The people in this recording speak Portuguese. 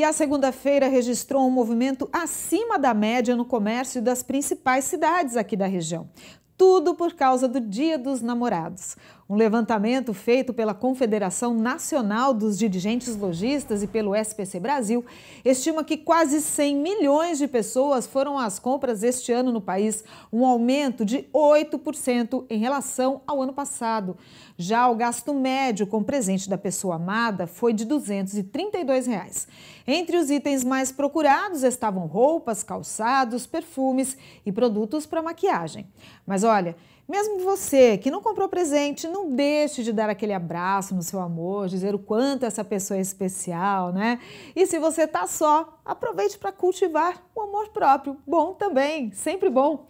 E a segunda-feira registrou um movimento acima da média no comércio das principais cidades aqui da região. Tudo por causa do Dia dos Namorados. Um levantamento feito pela Confederação Nacional dos Dirigentes Logistas e pelo SPC Brasil estima que quase 100 milhões de pessoas foram às compras este ano no país, um aumento de 8% em relação ao ano passado. Já o gasto médio com presente da pessoa amada foi de R$ 232. Reais. Entre os itens mais procurados estavam roupas, calçados, perfumes e produtos para maquiagem. Mas olha, mesmo você que não comprou presente, não não deixe de dar aquele abraço no seu amor, dizer o quanto essa pessoa é especial, né? E se você tá só, aproveite para cultivar o amor próprio. Bom também, sempre bom.